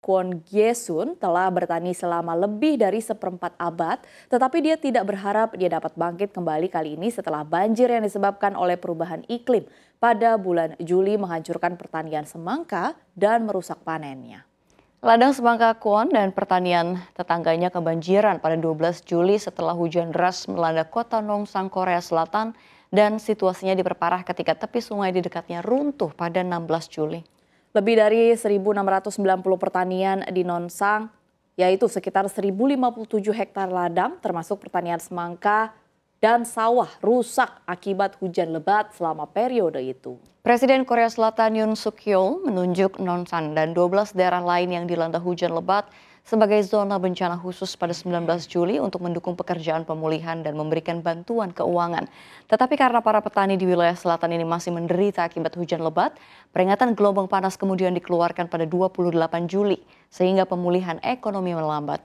Kwon gye Gyesun telah bertani selama lebih dari seperempat abad, tetapi dia tidak berharap dia dapat bangkit kembali kali ini setelah banjir yang disebabkan oleh perubahan iklim pada bulan Juli menghancurkan pertanian semangka dan merusak panennya. Ladang semangka Kwon dan pertanian tetangganya kebanjiran pada 12 Juli setelah hujan deras melanda kota Nongsang, Korea Selatan dan situasinya diperparah ketika tepi sungai di dekatnya runtuh pada 16 Juli. Lebih dari 1.690 pertanian di Nonsang, yaitu sekitar 1.057 hektar ladang, termasuk pertanian semangka, dan sawah rusak akibat hujan lebat selama periode itu. Presiden Korea Selatan Yoon Suk Yeol menunjuk Nonsan dan 12 daerah lain yang dilanda hujan lebat sebagai zona bencana khusus pada 19 Juli untuk mendukung pekerjaan pemulihan dan memberikan bantuan keuangan. Tetapi karena para petani di wilayah selatan ini masih menderita akibat hujan lebat, peringatan gelombang panas kemudian dikeluarkan pada 28 Juli sehingga pemulihan ekonomi melambat.